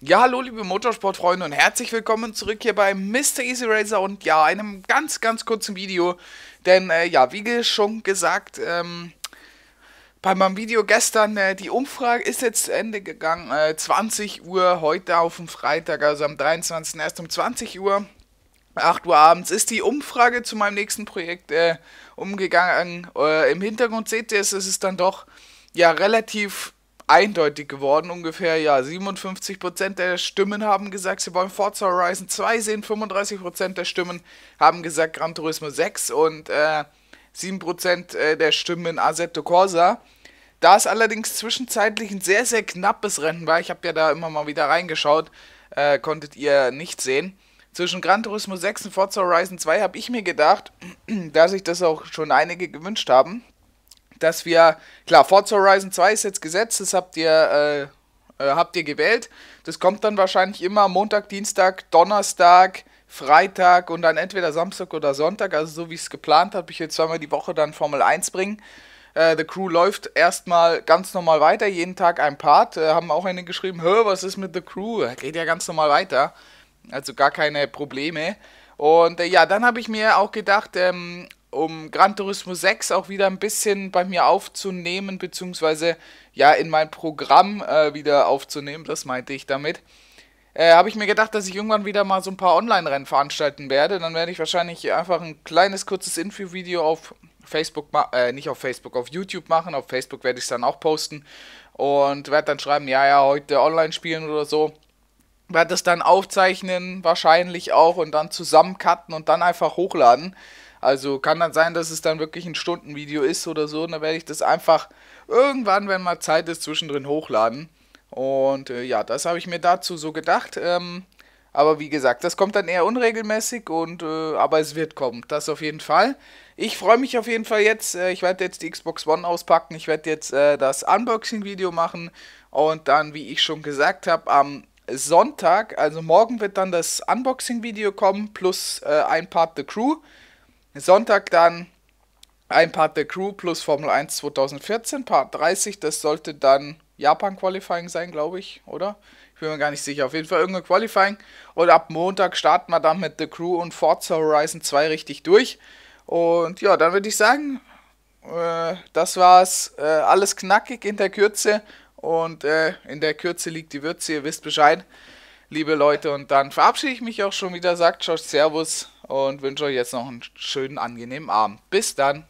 Ja, hallo liebe Motorsportfreunde und herzlich willkommen zurück hier bei Mr. Easy Racer und ja, einem ganz, ganz kurzen Video. Denn äh, ja, wie schon gesagt, ähm, bei meinem Video gestern, äh, die Umfrage ist jetzt zu Ende gegangen. Äh, 20 Uhr heute auf dem Freitag, also am 23. erst um 20 Uhr. 8 Uhr abends ist die Umfrage zu meinem nächsten Projekt äh, umgegangen. Äh, Im Hintergrund seht ihr es, es ist dann doch ja relativ eindeutig geworden. Ungefähr, ja, 57% der Stimmen haben gesagt, sie wollen Forza Horizon 2 sehen. 35% der Stimmen haben gesagt Gran Turismo 6 und äh, 7% äh, der Stimmen Assetto Corsa. Da es allerdings zwischenzeitlich ein sehr, sehr knappes Rennen war, ich habe ja da immer mal wieder reingeschaut, äh, konntet ihr nicht sehen. Zwischen Gran Turismo 6 und Forza Horizon 2 habe ich mir gedacht, da sich das auch schon einige gewünscht haben, dass wir, klar, Forza Horizon 2 ist jetzt gesetzt, das habt ihr, äh, äh, habt ihr gewählt. Das kommt dann wahrscheinlich immer Montag, Dienstag, Donnerstag, Freitag und dann entweder Samstag oder Sonntag. Also so wie ich es geplant habe, ich jetzt zweimal die Woche dann Formel 1 bringen. Äh, The Crew läuft erstmal ganz normal weiter, jeden Tag ein Part. Äh, haben auch einen geschrieben, hör, was ist mit The Crew? Äh, geht ja ganz normal weiter. Also gar keine Probleme. Und äh, ja, dann habe ich mir auch gedacht, ähm, um Gran Turismo 6 auch wieder ein bisschen bei mir aufzunehmen, beziehungsweise ja in mein Programm äh, wieder aufzunehmen, das meinte ich damit. Äh, habe ich mir gedacht, dass ich irgendwann wieder mal so ein paar Online-Rennen veranstalten werde. Dann werde ich wahrscheinlich einfach ein kleines, kurzes Info-Video auf Facebook, äh, nicht auf Facebook, auf YouTube machen. Auf Facebook werde ich es dann auch posten und werde dann schreiben, ja, ja, heute online spielen oder so. Werde das dann aufzeichnen, wahrscheinlich auch und dann zusammencutten und dann einfach hochladen. Also kann dann sein, dass es dann wirklich ein Stundenvideo ist oder so. Und dann werde ich das einfach irgendwann, wenn mal Zeit ist, zwischendrin hochladen. Und äh, ja, das habe ich mir dazu so gedacht. Ähm, aber wie gesagt, das kommt dann eher unregelmäßig und äh, aber es wird kommen, das auf jeden Fall. Ich freue mich auf jeden Fall jetzt. Äh, ich werde jetzt die Xbox One auspacken. Ich werde jetzt äh, das Unboxing-Video machen. Und dann, wie ich schon gesagt habe, am Sonntag, also morgen wird dann das Unboxing-Video kommen, plus äh, ein Part The Crew. Sonntag dann ein Part The Crew plus Formel 1 2014, Part 30, das sollte dann Japan-Qualifying sein, glaube ich, oder? Ich bin mir gar nicht sicher. Auf jeden Fall irgendein Qualifying. Und ab Montag starten wir dann mit The Crew und Forza Horizon 2 richtig durch. Und ja, dann würde ich sagen, äh, das war's. Äh, alles knackig in der Kürze. Und äh, in der Kürze liegt die Würze, ihr wisst Bescheid liebe Leute. Und dann verabschiede ich mich auch schon wieder, sagt Josh Servus und wünsche euch jetzt noch einen schönen, angenehmen Abend. Bis dann.